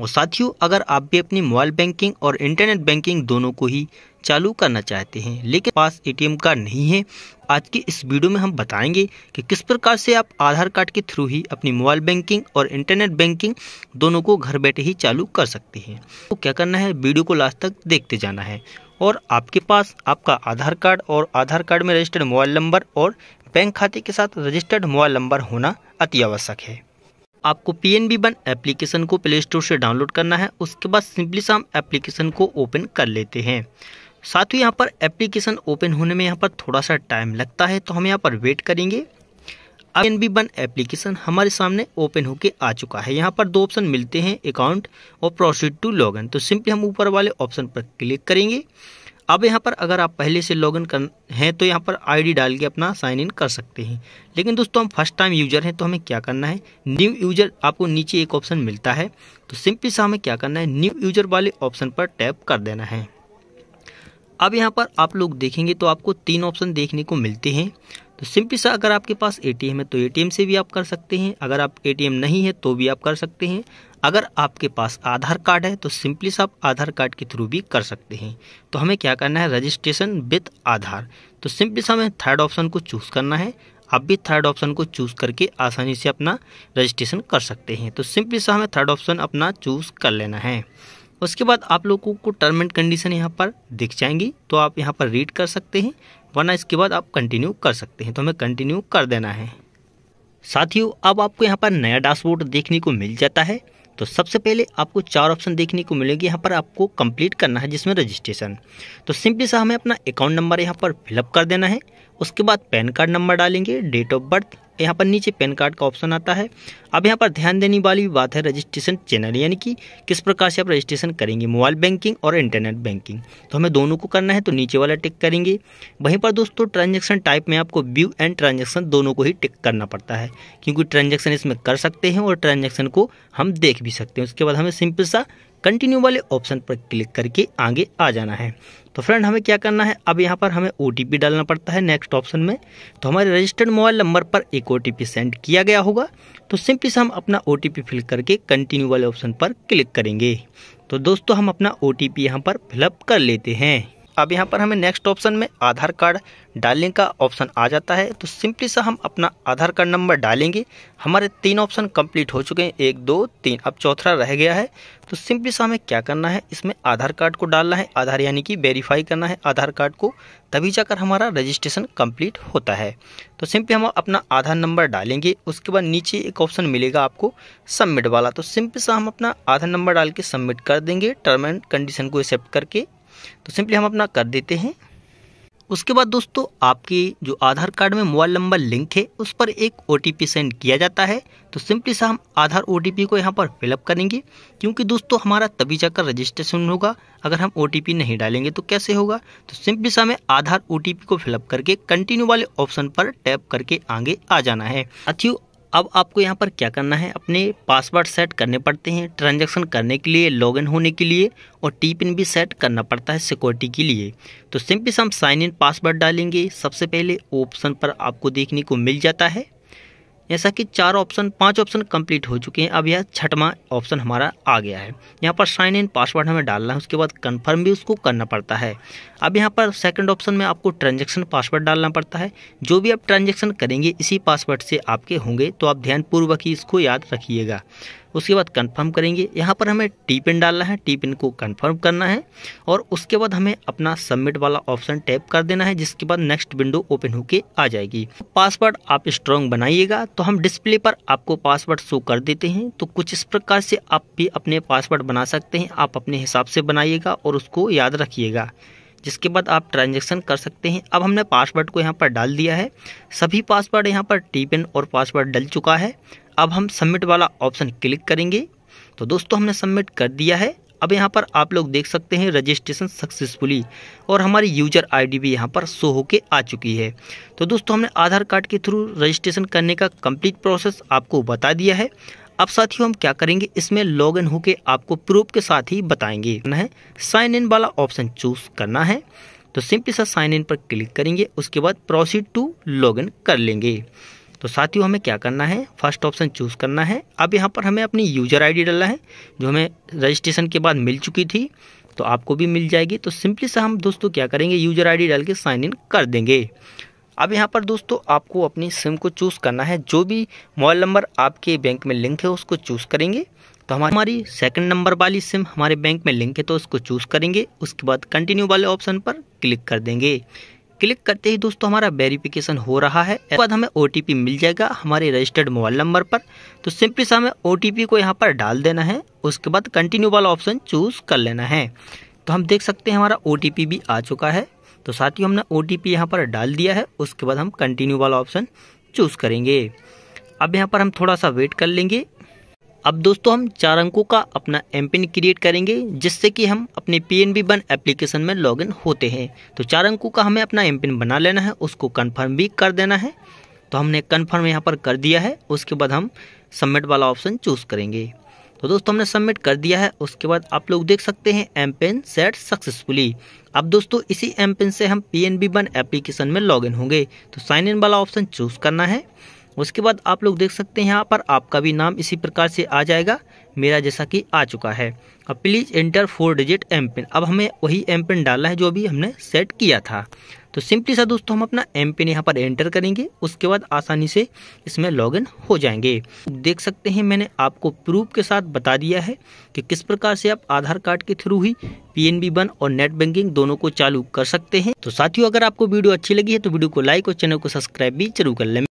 और साथियों अगर आप भी अपनी मोबाइल बैंकिंग और इंटरनेट बैंकिंग दोनों को ही चालू करना चाहते हैं लेकिन पास एटीएम कार्ड नहीं है आज की इस वीडियो में हम बताएंगे कि किस प्रकार से आप आधार कार्ड के थ्रू ही अपनी मोबाइल बैंकिंग और इंटरनेट बैंकिंग दोनों को घर बैठे ही चालू कर सकते हैं तो क्या करना है वीडियो को लास्ट तक देखते जाना है और आपके पास आपका आधार कार्ड और आधार कार्ड में रजिस्टर्ड मोबाइल नंबर और बैंक खाते के साथ रजिस्टर्ड मोबाइल नंबर होना अति आवश्यक है आपको P N B one application को प्ले स्टोर से डाउनलोड करना है उसके बाद सिंपली से हम एप्लीकेशन को ओपन कर लेते हैं साथ ही यहाँ पर एप्लीकेशन ओपन होने में यहाँ पर थोड़ा सा टाइम लगता है तो हम यहाँ पर वेट करेंगे P N B one application हमारे सामने ओपन होके आ चुका है यहाँ पर दो ऑप्शन मिलते हैं अकाउंट और प्रोसीड टू इन तो सिंपली हम ऊपर वाले ऑप्शन पर क्लिक करेंगे अब यहाँ पर अगर आप पहले से लॉग इन कर हैं तो यहाँ पर आईडी डाल के अपना साइन इन कर सकते हैं लेकिन दोस्तों हम फर्स्ट टाइम यूजर हैं तो हमें क्या करना है न्यू यूजर आपको नीचे एक ऑप्शन मिलता है तो सिंपली सा हमें क्या करना है न्यू यूजर वाले ऑप्शन पर टैप कर देना है अब यहाँ पर आप लोग देखेंगे तो आपको तीन ऑप्शन देखने को मिलते हैं तो सिंपली सा अगर आपके पास एटीएम है तो एटीएम से भी आप कर सकते हैं अगर आप एटीएम नहीं है तो भी आप कर सकते हैं अगर आपके पास आधार कार्ड है तो सिंपली आप आधार कार्ड के थ्रू भी कर सकते हैं तो हमें क्या करना है रजिस्ट्रेशन विथ आधार तो सिंपली सा हमें थर्ड ऑप्शन को चूज़ करना है आप भी थर्ड ऑप्शन को चूज़ करके आसानी से अपना रजिस्ट्रेशन कर सकते हैं तो सिंपली सा हमें थर्ड ऑप्शन अपना चूज़ कर लेना है उसके बाद आप लोगों को टर्म एंड कंडीशन यहाँ पर दिख जाएंगी तो आप यहाँ पर रीड कर सकते हैं वरना इसके बाद आप कंटिन्यू कर सकते हैं तो हमें कंटिन्यू कर देना है साथियों अब आपको यहाँ पर नया डैशबोर्ड देखने को मिल जाता है तो सबसे पहले आपको चार ऑप्शन देखने को मिलेंगे यहाँ पर आपको कंप्लीट करना है जिसमें रजिस्ट्रेशन तो सिंपली सा हमें अपना अकाउंट नंबर यहाँ पर फिलअप कर देना है उसके बाद पैन कार्ड नंबर डालेंगे डेट ऑफ बर्थ यहाँ पर नीचे पैन कार्ड का ऑप्शन आता है अब यहाँ पर ध्यान देने वाली बात है रजिस्ट्रेशन चैनल यानी कि किस प्रकार से आप रजिस्ट्रेशन करेंगे मोबाइल बैंकिंग और इंटरनेट बैंकिंग तो हमें दोनों को करना है तो नीचे वाला टिक करेंगे वहीं पर दोस्तों ट्रांजेक्शन टाइप में आपको व्यू एंड ट्रांजेक्शन दोनों को ही टिक करना पड़ता है क्योंकि ट्रांजेक्शन इसमें कर सकते हैं और ट्रांजेक्शन को हम देख भी सकते हैं उसके बाद हमें सिंपल सा कंटिन्यू वाले ऑप्शन पर क्लिक करके आगे आ जाना है तो फ्रेंड हमें क्या करना है अब यहाँ पर हमें ओ डालना पड़ता है नेक्स्ट ऑप्शन में तो हमारे रजिस्टर्ड मोबाइल नंबर पर एक ओ सेंड किया गया होगा तो सिंपली से हम अपना ओ फिल करके कंटिन्यू वाले ऑप्शन पर क्लिक करेंगे तो दोस्तों हम अपना ओ टी पी यहाँ पर फिलअप कर लेते हैं अब यहाँ पर हमें नेक्स्ट ऑप्शन में आधार कार्ड डालने का ऑप्शन आ जाता है तो सिंपली सा हम अपना आधार कार्ड नंबर डालेंगे हमारे तीन ऑप्शन कंप्लीट हो चुके हैं एक दो तीन अब चौथा रह गया है तो सिंपली सा हमें क्या करना है इसमें आधार कार्ड को डालना है आधार यानी कि वेरीफाई करना है आधार कार्ड को तभी जाकर हमारा रजिस्ट्रेशन कम्प्लीट होता है तो सिंपली हम अपना आधार नंबर डालेंगे उसके बाद नीचे एक ऑप्शन मिलेगा आपको सबमिट वाला तो सिंपली सा हम अपना आधार नंबर डाल के सबमिट कर देंगे टर्म एंड कंडीशन को एक्सेप्ट करके तो सिंपली हम अपना कर देते हैं उसके बाद दोस्तों आपके जो आधार कार्ड में मोबाइल नंबर लिंक है उस पर एक ओ सेंड किया जाता है तो सिंपली सा हम आधार ओ को यहाँ पर फिलअप करेंगे क्योंकि दोस्तों हमारा तभी जाकर रजिस्ट्रेशन होगा अगर हम ओ नहीं डालेंगे तो कैसे होगा तो सिंपली सा हमें आधार ओ को फिलअप करके कंटिन्यू वाले ऑप्शन पर टैप करके आगे आ जाना है अथियो अब आपको यहाँ पर क्या करना है अपने पासवर्ड सेट करने पड़ते हैं ट्रांजैक्शन करने के लिए लॉगिन होने के लिए और टी पिन भी सेट करना पड़ता है सिक्योरिटी के लिए तो सिंपली हम साइन इन पासवर्ड डालेंगे सबसे पहले ऑप्शन पर आपको देखने को मिल जाता है जैसा कि चार ऑप्शन पांच ऑप्शन कंप्लीट हो चुके हैं अब यह छठवां ऑप्शन हमारा आ गया है यहाँ पर साइन इन पासवर्ड हमें डालना है उसके बाद कंफर्म भी उसको करना पड़ता है अब यहाँ पर सेकंड ऑप्शन में आपको ट्रांजैक्शन पासवर्ड डालना पड़ता है जो भी आप ट्रांजैक्शन करेंगे इसी पासवर्ड से आपके होंगे तो आप ध्यानपूर्वक ही इसको याद रखिएगा उसके बाद कंफर्म करेंगे यहाँ पर हमें टी पिन डालना है टी पिन को कंफर्म करना है और उसके बाद हमें अपना सबमिट वाला ऑप्शन टैप कर देना है जिसके बाद नेक्स्ट विंडो ओपन होके आ जाएगी पासवर्ड आप स्ट्रॉन्ग बनाइएगा तो हम डिस्प्ले पर आपको पासवर्ड शो कर देते हैं तो कुछ इस प्रकार से आप भी अपने पासवर्ड बना सकते हैं आप अपने हिसाब से बनाइएगा और उसको याद रखिएगा जिसके बाद आप ट्रांजेक्शन कर सकते हैं अब हमने पासवर्ड को यहाँ पर डाल दिया है सभी पासवर्ड यहाँ पर टी पिन और पासवर्ड डल चुका है अब हम सबमिट वाला ऑप्शन क्लिक करेंगे तो दोस्तों हमने सबमिट कर दिया है अब यहाँ पर आप लोग देख सकते हैं रजिस्ट्रेशन सक्सेसफुली और हमारी यूजर आईडी भी यहाँ पर शो होके आ चुकी है तो दोस्तों हमने आधार कार्ड के थ्रू रजिस्ट्रेशन करने का कंप्लीट प्रोसेस आपको बता दिया है अब साथियों हम क्या करेंगे इसमें लॉग इन होके आपको प्रूफ के साथ ही बताएंगे है साइन इन वाला ऑप्शन चूज करना है तो सिंपली सा साइन इन पर क्लिक करेंगे उसके बाद प्रोसीड टू लॉग इन कर लेंगे तो साथियों हमें क्या करना है फर्स्ट ऑप्शन चूज़ करना है अब यहाँ पर हमें अपनी यूजर आईडी डालना है जो हमें रजिस्ट्रेशन के बाद मिल चुकी थी तो आपको भी मिल जाएगी तो सिंपली से हम दोस्तों क्या करेंगे यूजर आईडी डाल के साइन इन कर देंगे अब यहाँ पर दोस्तों आपको अपनी सिम को चूज़ करना है जो भी मोबाइल नंबर आपके बैंक में लिंक है उसको चूज़ करेंगे तो हमारी सेकंड नंबर वाली सिम हमारे बैंक में लिंक है तो उसको चूज़ करेंगे उसके बाद कंटिन्यू वाले ऑप्शन पर क्लिक कर देंगे क्लिक करते ही दोस्तों हमारा वेरिफिकेशन हो रहा है उसके बाद हमें ओ मिल जाएगा हमारे रजिस्टर्ड मोबाइल नंबर पर तो सिंपली से हमें ओ को यहाँ पर डाल देना है उसके बाद कंटिन्यू वाला ऑप्शन चूज कर लेना है तो हम देख सकते हैं हमारा ओ भी आ चुका है तो साथ ही हमने ओ टी यहाँ पर डाल दिया है उसके बाद हम कंटिन्यू वाला ऑप्शन चूज़ करेंगे अब यहाँ पर हम थोड़ा सा वेट कर लेंगे अब दोस्तों हम चार अंकों का अपना एम पिन क्रिएट करेंगे जिससे कि हम अपने P N B one application में लॉगिन होते हैं तो चार अंकों का हमें अपना एम पिन बना लेना है उसको कन्फर्म भी कर देना है तो हमने कन्फर्म यहाँ पर कर दिया है उसके बाद हम सबमिट वाला ऑप्शन चूज़ करेंगे तो दोस्तों हमने सबमिट कर दिया है उसके बाद आप लोग देख सकते हैं एम पिन सेट सक्सेसफुली अब दोस्तों इसी एम पिन से हम P N B one application में इन होंगे तो साइन इन वाला ऑप्शन चूज़ करना है उसके बाद आप लोग देख सकते हैं यहाँ पर आपका भी नाम इसी प्रकार से आ जाएगा मेरा जैसा कि आ चुका है अब please enter four digit M pin अब हमें वही एम पिन डालना है जो अभी हमने सेट किया था तो सिंपली सा दोस्तों हम अपना एम पिन यहाँ पर एंटर करेंगे उसके बाद आसानी से इसमें लॉगिन हो जाएंगे देख सकते हैं मैंने आपको प्रूफ के साथ बता दिया है कि किस प्रकार से आप आधार कार्ड के थ्रू ही पी एन बी वन और नेट बैंकिंग दोनों को चालू कर सकते हैं तो साथियों अगर आपको वीडियो अच्छी लगी है तो वीडियो को लाइक और चैनल को सब्सक्राइब भी जरूर कर लें